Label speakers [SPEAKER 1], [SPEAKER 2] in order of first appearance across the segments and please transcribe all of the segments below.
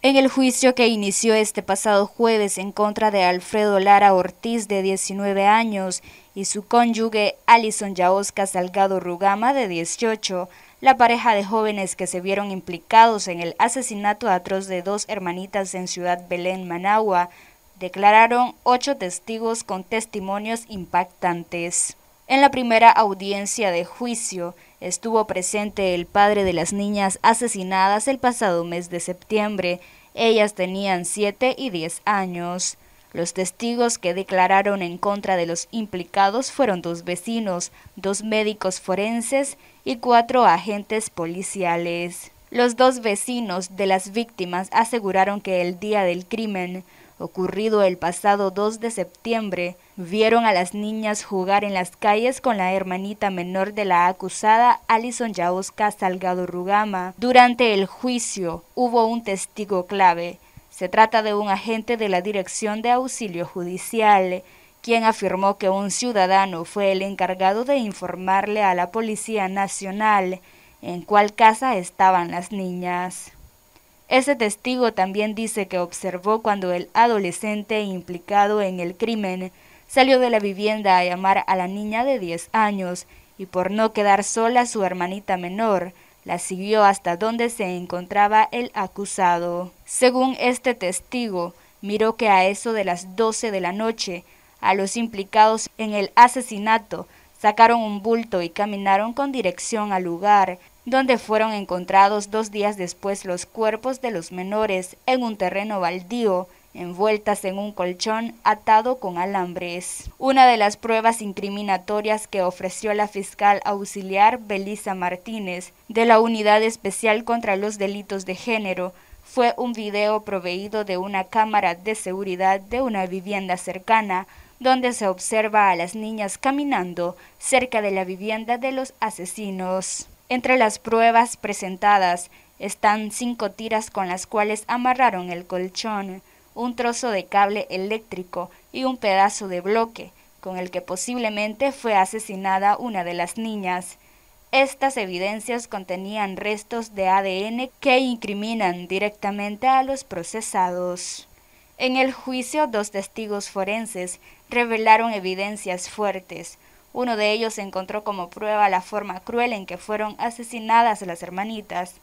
[SPEAKER 1] En el juicio que inició este pasado jueves en contra de Alfredo Lara Ortiz, de 19 años, y su cónyuge Alison Yaosca Salgado Rugama, de 18, la pareja de jóvenes que se vieron implicados en el asesinato atroz de dos hermanitas en Ciudad Belén, Managua, declararon ocho testigos con testimonios impactantes. En la primera audiencia de juicio estuvo presente el padre de las niñas asesinadas el pasado mes de septiembre. Ellas tenían 7 y 10 años. Los testigos que declararon en contra de los implicados fueron dos vecinos, dos médicos forenses y cuatro agentes policiales. Los dos vecinos de las víctimas aseguraron que el día del crimen ocurrido el pasado 2 de septiembre, vieron a las niñas jugar en las calles con la hermanita menor de la acusada Alison Yaosca Salgado Rugama. Durante el juicio hubo un testigo clave. Se trata de un agente de la Dirección de Auxilio Judicial, quien afirmó que un ciudadano fue el encargado de informarle a la Policía Nacional en cuál casa estaban las niñas. Ese testigo también dice que observó cuando el adolescente implicado en el crimen salió de la vivienda a llamar a la niña de 10 años y por no quedar sola su hermanita menor, la siguió hasta donde se encontraba el acusado. Según este testigo, miró que a eso de las 12 de la noche, a los implicados en el asesinato sacaron un bulto y caminaron con dirección al lugar, donde fueron encontrados dos días después los cuerpos de los menores en un terreno baldío envueltas en un colchón atado con alambres. Una de las pruebas incriminatorias que ofreció la fiscal auxiliar Belisa Martínez de la Unidad Especial contra los Delitos de Género fue un video proveído de una cámara de seguridad de una vivienda cercana donde se observa a las niñas caminando cerca de la vivienda de los asesinos. Entre las pruebas presentadas están cinco tiras con las cuales amarraron el colchón, un trozo de cable eléctrico y un pedazo de bloque, con el que posiblemente fue asesinada una de las niñas. Estas evidencias contenían restos de ADN que incriminan directamente a los procesados. En el juicio, dos testigos forenses revelaron evidencias fuertes, uno de ellos encontró como prueba la forma cruel en que fueron asesinadas las hermanitas.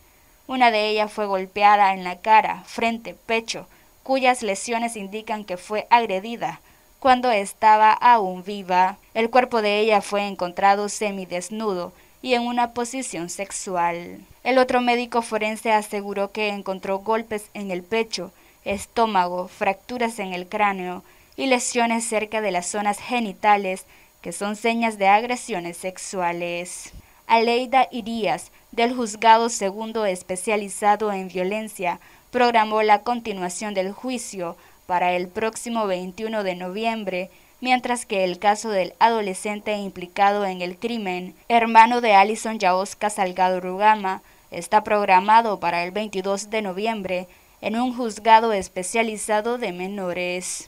[SPEAKER 1] Una de ellas fue golpeada en la cara, frente, pecho, cuyas lesiones indican que fue agredida cuando estaba aún viva. El cuerpo de ella fue encontrado semidesnudo y en una posición sexual. El otro médico forense aseguró que encontró golpes en el pecho, estómago, fracturas en el cráneo y lesiones cerca de las zonas genitales que son señas de agresiones sexuales. Aleida Irías, del Juzgado Segundo Especializado en Violencia, programó la continuación del juicio para el próximo 21 de noviembre, mientras que el caso del adolescente implicado en el crimen, hermano de Alison Yaosca Salgado Rugama, está programado para el 22 de noviembre en un juzgado especializado de menores.